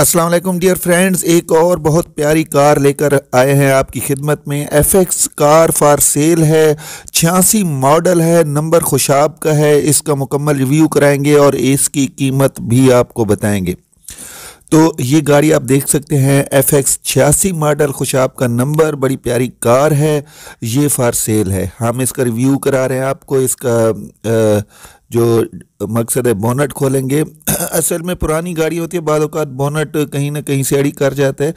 Aslam dear friends एक और बहुत प्यारी कार लेकर आए हैं आपकी खिदमत में F X car for sale है छियासी मॉडल है नंबर खुशाब का है इसका मुकम्मल रिव्यू कराएंगे और इसकी कीमत भी आपको बताएंगे तो ये गाड़ी आप देख सकते हैं एफ एक्स छियासी मॉडल खुशाब का नंबर बड़ी प्यारी कार है ये फार सेल है हम इसका रिव्यू करा रहे हैं आपको इसका जो मकसद है बोनट खोलेंगे असल में पुरानी गाड़ी होती है बाद बोनट कहीं ना कहीं से अड़ी कर जाता है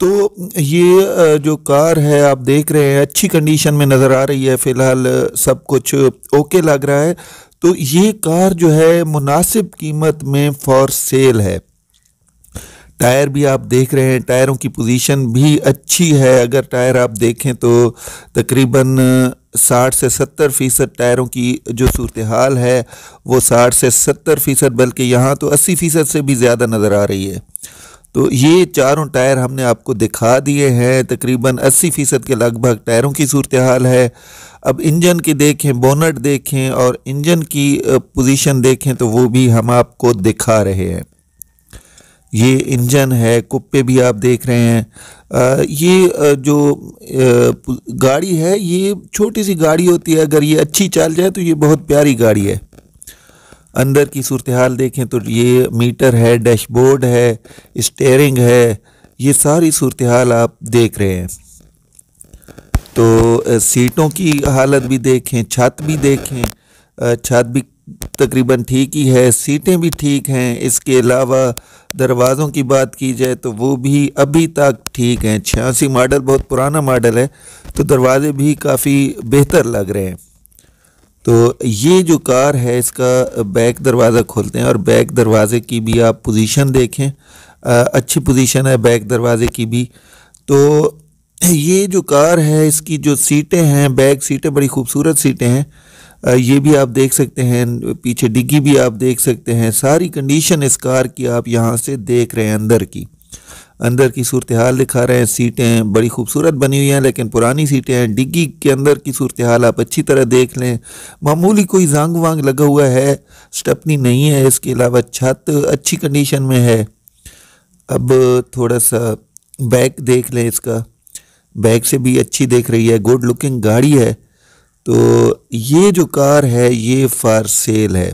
तो ये जो कार है आप देख रहे हैं अच्छी कंडीशन में नज़र आ रही है फ़िलहाल सब कुछ ओके लग रहा है तो ये कार जो है मुनासिब कीमत में फॉर सेल है टायर भी आप देख रहे हैं टायरों की पोजीशन भी अच्छी है अगर टायर आप देखें तो तकरीबन 60 से 70 फ़ीसद टायरों की जो सूरत हाल है वो 60 से 70 फ़ीसद बल्कि यहाँ तो 80 फ़ीसद से भी ज़्यादा नज़र आ रही है तो ये चारों टायर हमने आपको दिखा दिए हैं तकरीबन 80 फ़ीसद के लगभग टायरों की सूरत हाल है अब इंजन की देखें बोनट देखें और इंजन की पोजीशन देखें तो वो भी हम आपको दिखा रहे हैं ये इंजन है कुप्पे भी आप देख रहे हैं ये जो गाड़ी है ये छोटी सी गाड़ी होती है अगर ये अच्छी चल जाए तो ये बहुत प्यारी गाड़ी है अंदर की सूरत हाल देखें तो ये मीटर है डैशबोर्ड है स्टेयरिंग है ये सारी सूरत हाल आप देख रहे हैं तो सीटों की हालत भी देखें छत भी देखें छत भी तकरीबन ठीक ही है सीटें भी ठीक हैं इसके अलावा दरवाज़ों की बात की जाए तो वो भी अभी तक ठीक हैं छियासी मॉडल बहुत पुराना मॉडल है तो दरवाज़े भी काफ़ी बेहतर लग रहे हैं तो ये जो कार है इसका बैक दरवाज़ा खोलते हैं और बैक दरवाज़े की भी आप पोजीशन देखें आ, अच्छी पोजीशन है बैक दरवाज़े की भी तो ये जो कार है इसकी जो सीटें हैं बैक सीटें बड़ी खूबसूरत सीटें हैं ये भी आप देख सकते हैं पीछे डिग्गी भी आप देख सकते हैं सारी कंडीशन इस कार की आप यहाँ से देख रहे हैं अंदर की अंदर की सूरत हाल दिखा रहे हैं सीटें बड़ी खूबसूरत बनी हुई हैं लेकिन पुरानी सीटें हैं डिग्गी के अंदर की सूरत हाल आप अच्छी तरह देख लें मामूली कोई जंग वांग लगा हुआ है स्टपनी नहीं है इसके अलावा छत अच्छी कंडीशन में है अब थोड़ा सा बैक देख लें इसका बैक से भी अच्छी देख रही है गुड लुकिंग गाड़ी है तो ये जो कार है ये फार सेल है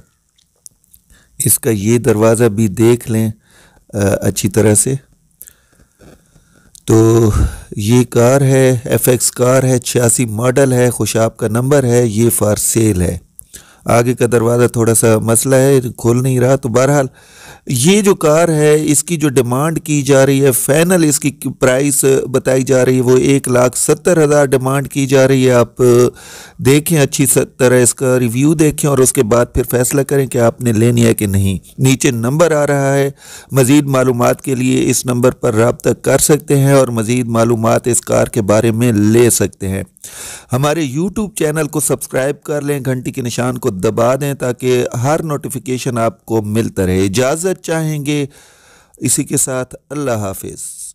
इसका ये दरवाज़ा भी देख लें आ, अच्छी तरह से तो ये कार है एफ एक्स कार है छियासी मॉडल है खुशाब का नंबर है ये फार सेल है आगे का दरवाज़ा थोड़ा सा मसला है खोल नहीं रहा तो बहरहाल ये जो कार है इसकी जो डिमांड की जा रही है फाइनल इसकी प्राइस बताई जा रही है वो एक लाख सत्तर हज़ार डिमांड की जा रही है आप देखें अच्छी तरह इसका रिव्यू देखें और उसके बाद फिर फैसला करें कि आपने लेनी है कि नहीं नीचे नंबर आ रहा है मज़ीद मालूम के लिए इस नंबर पर रबता कर सकते हैं और मज़ीद मालूम इस कार के बारे में ले सकते हैं हमारे यूट्यूब चैनल को सब्सक्राइब कर लें घंटी के निशान को दबा दें ताकि हर नोटिफिकेशन आपको मिलता रहे इजाज़त चाहेंगे इसी के साथ अल्लाह हाफिज़